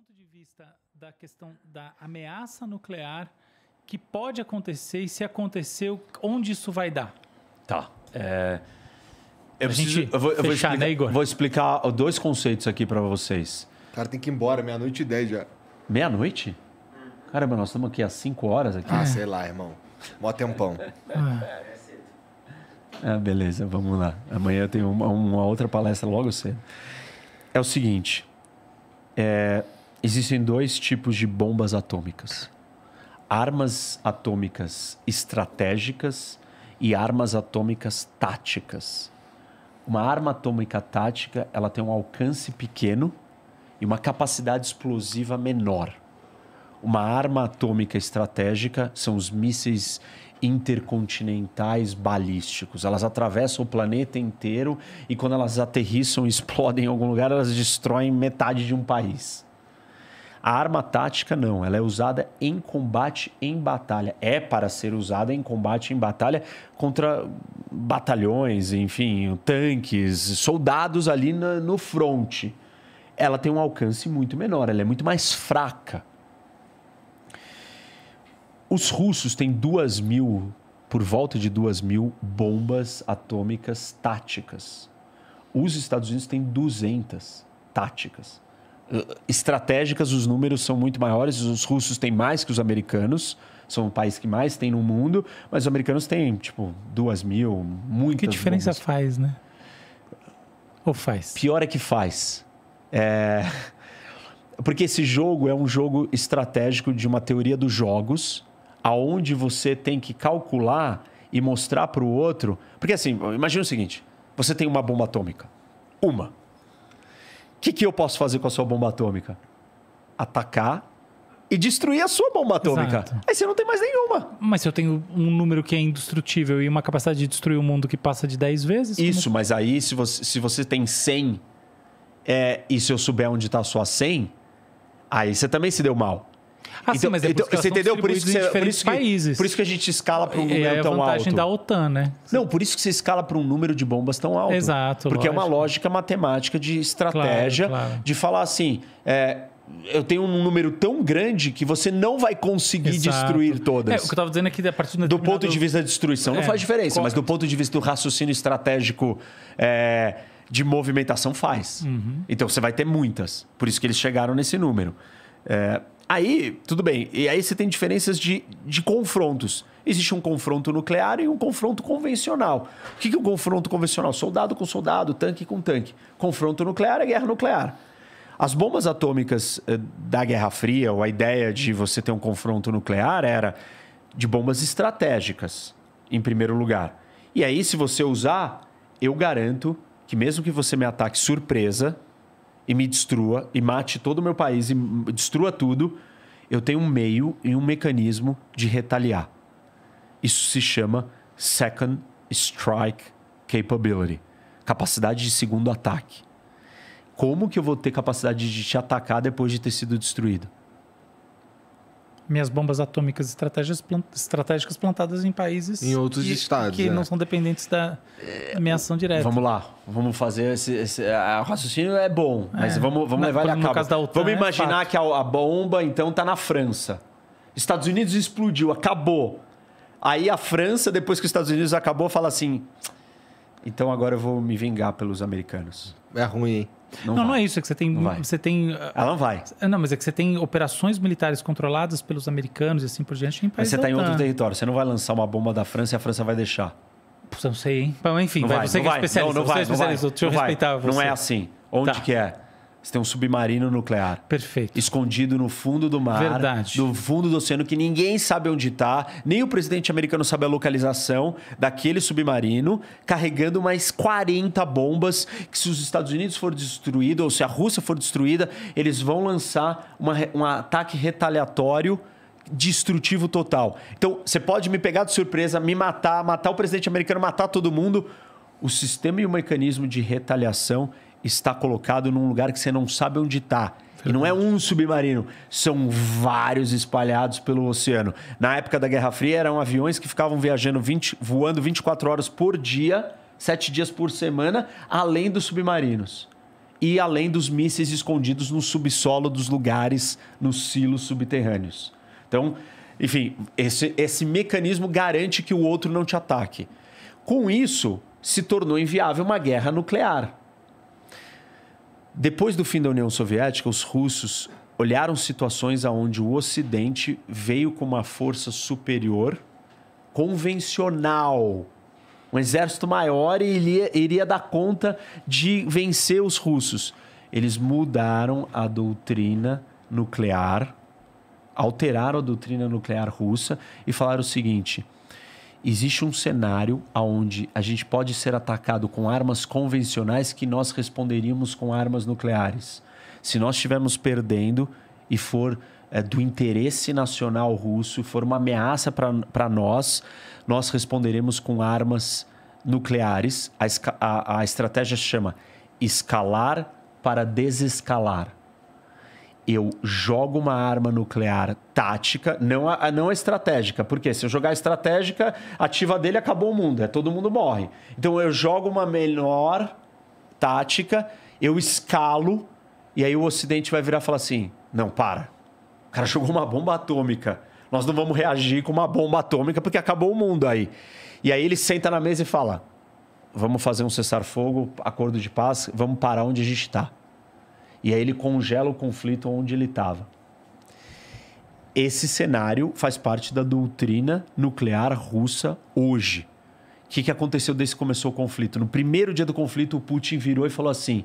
ponto de vista da questão da ameaça nuclear que pode acontecer e se aconteceu, onde isso vai dar? Tá. É... Eu, preciso, eu, vou, eu vou, né, explicar, né, vou, explicar, dois conceitos aqui para vocês. Cara, tem que ir embora, meia-noite e dez já. Meia-noite? Caramba, nós estamos aqui há cinco horas aqui. Ah, é. sei lá, irmão. Mó tempão. Ah. ah, beleza, vamos lá. Amanhã eu tenho uma, uma outra palestra logo cedo. É o seguinte. É, Existem dois tipos de bombas atômicas: armas atômicas estratégicas e armas atômicas táticas. Uma arma atômica tática, ela tem um alcance pequeno e uma capacidade explosiva menor. Uma arma atômica estratégica são os mísseis intercontinentais balísticos. Elas atravessam o planeta inteiro e quando elas aterrissam, explodem em algum lugar, elas destroem metade de um país. A arma tática não, ela é usada em combate em batalha. É para ser usada em combate em batalha contra batalhões, enfim, tanques, soldados ali no, no front. Ela tem um alcance muito menor, ela é muito mais fraca. Os russos têm duas mil, por volta de duas mil bombas atômicas táticas. Os Estados Unidos têm 200 táticas estratégicas, os números são muito maiores, os russos têm mais que os americanos, são o país que mais tem no mundo, mas os americanos têm, tipo, duas mil, muitas... Que diferença bombas. faz, né? Ou faz? Pior é que faz. É... Porque esse jogo é um jogo estratégico de uma teoria dos jogos, aonde você tem que calcular e mostrar para o outro... Porque assim, imagina o seguinte, você tem uma bomba atômica, uma... O que, que eu posso fazer com a sua bomba atômica? Atacar e destruir a sua bomba atômica. Exato. Aí você não tem mais nenhuma. Mas se eu tenho um número que é indestrutível e uma capacidade de destruir o mundo que passa de 10 vezes. Isso, como... mas aí se você, se você tem 100 é, e se eu souber onde está a sua 100, aí você também se deu mal. Ah, então, sim, mas é então, você entendeu? Por isso, que você, por, isso que, países. por isso que a gente escala para um é, é número é tão alto. É a vantagem alto. da OTAN, né? Não, por isso que você escala para um número de bombas tão alto. Exato. Porque lógico. é uma lógica matemática de estratégia, claro, claro. de falar assim. É, eu tenho um número tão grande que você não vai conseguir Exato. destruir todas. É, o que eu estava dizendo é que a partir do, do ponto de vista da destruição é, não faz diferença, mas do ponto de vista do raciocínio estratégico é, de movimentação faz. Uhum. Então você vai ter muitas. Por isso que eles chegaram nesse número. É, Aí, tudo bem. E aí você tem diferenças de, de confrontos. Existe um confronto nuclear e um confronto convencional. O que é o um confronto convencional? Soldado com soldado, tanque com tanque. Confronto nuclear é guerra nuclear. As bombas atômicas eh, da Guerra Fria, ou a ideia de você ter um confronto nuclear, era de bombas estratégicas, em primeiro lugar. E aí, se você usar, eu garanto que mesmo que você me ataque surpresa, e me destrua e mate todo o meu país e destrua tudo, eu tenho um meio e um mecanismo de retaliar. Isso se chama Second Strike Capability capacidade de segundo ataque. Como que eu vou ter capacidade de te atacar depois de ter sido destruído? minhas bombas atômicas estratégicas, plant, estratégicas plantadas em países em outros que, estados que é. não são dependentes da minha ação direta. Vamos lá, vamos fazer esse, esse o raciocínio é bom, é. mas vamos vamos na, levar ele a cabo. OTAN, vamos é imaginar é que a, a bomba então está na França. Estados Unidos explodiu, acabou. Aí a França, depois que os Estados Unidos acabou, fala assim: então agora eu vou me vingar pelos americanos. É ruim, hein? Não, não, não é isso, é que você tem. Você tem Ela ah, não vai. Ah, não, mas é que você tem operações militares controladas pelos americanos e assim por diante em países. Mas você está em outro território, você não vai lançar uma bomba da França e a França vai deixar. Puxa, não sei, hein? Enfim, não vai, você não que é vai. é especialista. Não, não vai, é especialista, não vai, deixa eu respeitar vai. você. Não é assim. Onde tá. que é? Você tem um submarino nuclear. Perfeito. Escondido no fundo do mar. Verdade. No fundo do oceano, que ninguém sabe onde está, nem o presidente americano sabe a localização daquele submarino, carregando mais 40 bombas que, se os Estados Unidos for destruído, ou se a Rússia for destruída, eles vão lançar uma, um ataque retaliatório destrutivo total. Então, você pode me pegar de surpresa, me matar, matar o presidente americano, matar todo mundo. O sistema e o mecanismo de retaliação está colocado num lugar que você não sabe onde está. E não é um submarino, são vários espalhados pelo oceano. Na época da Guerra Fria, eram aviões que ficavam viajando 20, voando 24 horas por dia, sete dias por semana, além dos submarinos. E além dos mísseis escondidos no subsolo dos lugares, nos silos subterrâneos. Então, enfim, esse, esse mecanismo garante que o outro não te ataque. Com isso, se tornou inviável uma guerra nuclear depois do fim da União Soviética, os russos olharam situações aonde o Ocidente veio com uma força superior, convencional, um exército maior e iria, iria dar conta de vencer os russos. Eles mudaram a doutrina nuclear, alteraram a doutrina nuclear russa e falaram o seguinte: existe um cenário onde a gente pode ser atacado com armas convencionais que nós responderíamos com armas nucleares. Se nós estivermos perdendo e for é, do interesse nacional russo, for uma ameaça para nós, nós responderemos com armas nucleares. A, a, a estratégia se chama escalar para desescalar eu jogo uma arma nuclear tática, não a, não a estratégica, porque se eu jogar a estratégica, ativa dele acabou o mundo, é todo mundo morre. Então eu jogo uma menor tática, eu escalo e aí o Ocidente vai virar e falar assim: "Não, para. O cara jogou uma bomba atômica. Nós não vamos reagir com uma bomba atômica porque acabou o mundo aí". E aí ele senta na mesa e fala: "Vamos fazer um cessar-fogo, acordo de paz, vamos parar onde a gente está" E aí ele congela o conflito onde ele estava. Esse cenário faz parte da doutrina nuclear russa hoje. O que, que aconteceu desde que começou o conflito? No primeiro dia do conflito, o Putin virou e falou assim: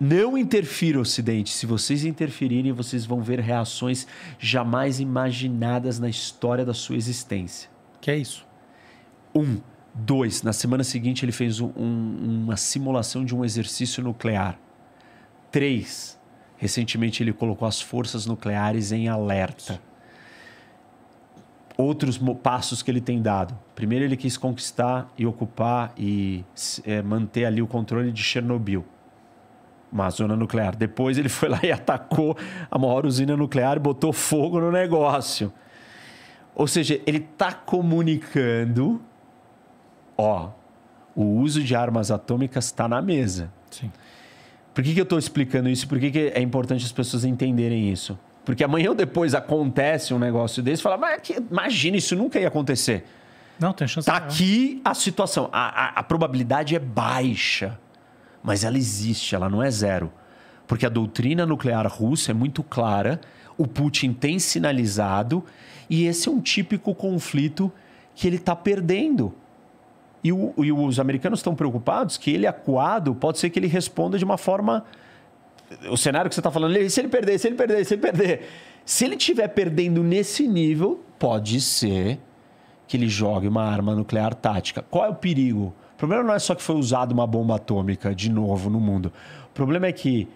não interfira, Ocidente. Se vocês interferirem, vocês vão ver reações jamais imaginadas na história da sua existência. Que é isso? Um. Dois. Na semana seguinte, ele fez um, uma simulação de um exercício nuclear. 3, recentemente ele colocou as forças nucleares em alerta. Outros passos que ele tem dado. Primeiro, ele quis conquistar e ocupar e é, manter ali o controle de Chernobyl, uma zona nuclear. Depois, ele foi lá e atacou a maior usina nuclear e botou fogo no negócio. Ou seja, ele está comunicando: ó, o uso de armas atômicas está na mesa. Sim. Por que, que eu estou explicando isso? Por que, que é importante as pessoas entenderem isso? Porque amanhã ou depois acontece um negócio desse, fala, mas imagina, isso nunca ia acontecer. Não, tem chance. Está aqui a situação. A, a, a, probabilidade é baixa, mas ela existe, ela não é zero. Porque a doutrina nuclear russa é muito clara, o Putin tem sinalizado, e esse é um típico conflito que ele está perdendo. E, o, e os americanos estão preocupados que ele acuado pode ser que ele responda de uma forma. O cenário que você está falando, se ele perder, se ele perder, se ele perder. Se ele estiver perdendo nesse nível, pode ser que ele jogue uma arma nuclear tática. Qual é o perigo? O problema não é só que foi usada uma bomba atômica de novo no mundo. O problema é que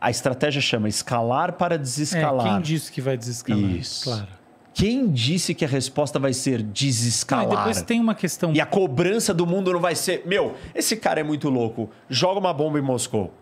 a estratégia chama escalar para desescalar. É, quem disse que vai desescalar? Isso. Claro. Quem disse que a resposta vai ser desescalar? Não, depois tem uma questão. E a cobrança do mundo não vai ser, meu, esse cara é muito louco, joga uma bomba em Moscou.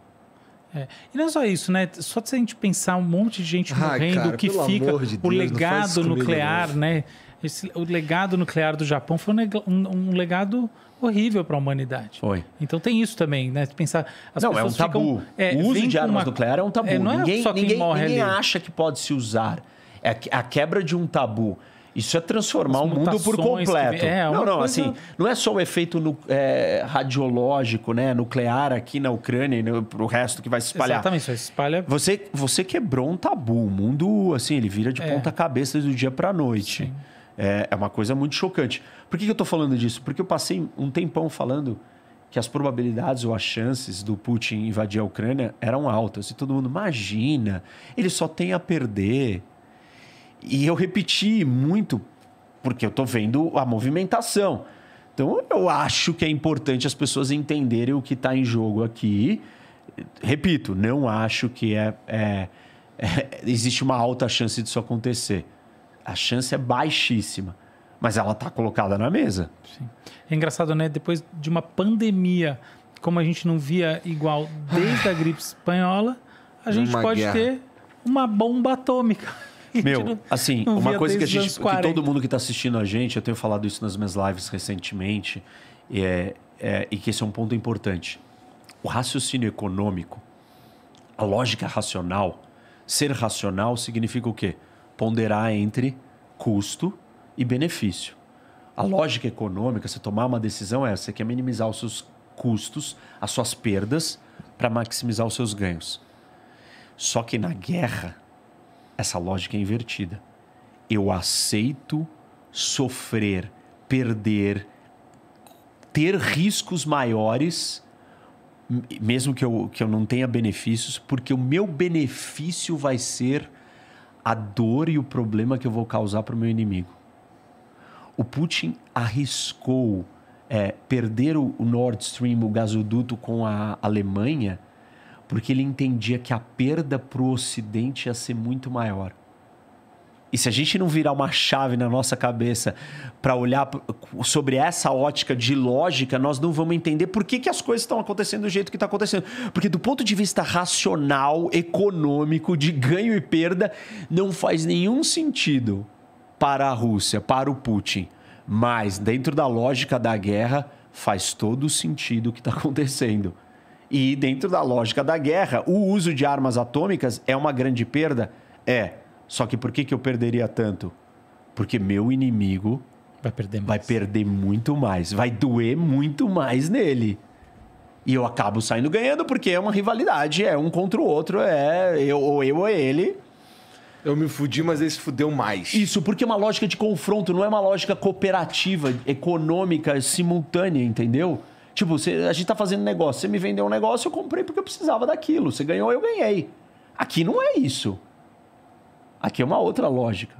É. E não é só isso, né? Só se a gente pensar um monte de gente morrendo, cara, o que fica, de Deus, o legado nuclear, né? Esse, o legado nuclear do Japão foi um, um legado horrível para a humanidade. Foi. Então tem isso também, né? Pensar as não, é um tabu. Ficam, é, o uso de armas uma... nucleares é um tabu. É, não é ninguém, só quem ninguém, morre ninguém ali. acha que pode se usar. É a quebra de um tabu. Isso é transformar o mundo por completo. É, é não, não, coisa... assim, não é só o efeito no, é, radiológico, né, nuclear aqui na Ucrânia e para o resto que vai se espalhar. Exatamente, isso espalha. Você, você quebrou um tabu. O mundo, assim, ele vira de é. ponta cabeça do dia para a noite. É, é, uma coisa muito chocante. Por que, que eu estou falando disso? Porque eu passei um tempão falando que as probabilidades ou as chances do Putin invadir a Ucrânia eram altas. E todo mundo, imagina, ele só tem a perder. E eu repeti muito, porque eu estou vendo a movimentação. Então, eu acho que é importante as pessoas entenderem o que está em jogo aqui. Repito, não acho que é, é, é, existe uma alta chance disso acontecer. A chance é baixíssima, mas ela está colocada na mesa. Sim. É engraçado, né? Depois de uma pandemia, como a gente não via igual desde a gripe espanhola, a gente uma pode guerra. ter uma bomba atômica. Meu, assim, uma coisa que a gente. Que todo mundo que está assistindo a gente, eu tenho falado isso nas minhas lives recentemente, é, é, e que esse é um ponto importante. O raciocínio econômico, a lógica racional, ser racional significa o quê? Ponderar entre custo e benefício. A lógica econômica, você tomar uma decisão é essa você quer minimizar os seus custos, as suas perdas, para maximizar os seus ganhos. Só que na guerra, essa lógica é invertida. Eu aceito sofrer, perder, ter riscos maiores, mesmo que eu, que eu não tenha benefícios, porque o meu benefício vai ser a dor e o problema que eu vou causar para o meu inimigo. O Putin arriscou é, perder o Nord Stream, o gasoduto com a Alemanha porque ele entendia que a perda para o Ocidente ia ser muito maior. E se a gente não virar uma chave na nossa cabeça para olhar sobre essa ótica de lógica, nós não vamos entender por que, que as coisas estão acontecendo do jeito que está acontecendo. Porque, do ponto de vista racional, econômico, de ganho e perda, não faz nenhum sentido para a Rússia, para o Putin. Mas, dentro da lógica da guerra, faz todo sentido o que está acontecendo. E dentro da lógica da guerra, o uso de armas atômicas é uma grande perda? É. Só que por que, que eu perderia tanto? Porque meu inimigo vai perder, mais. vai perder muito mais, vai doer muito mais nele. E eu acabo saindo ganhando porque é uma rivalidade, é um contra o outro, é eu ou eu ou ele. Eu me fudi, mas ele se fudeu mais. Isso, porque é uma lógica de confronto, não é uma lógica cooperativa, econômica, simultânea, entendeu? Tipo, você, a gente tá fazendo negócio, você me vendeu um negócio, eu comprei porque eu precisava daquilo. Você ganhou, eu ganhei. Aqui não é isso. Aqui é uma outra lógica.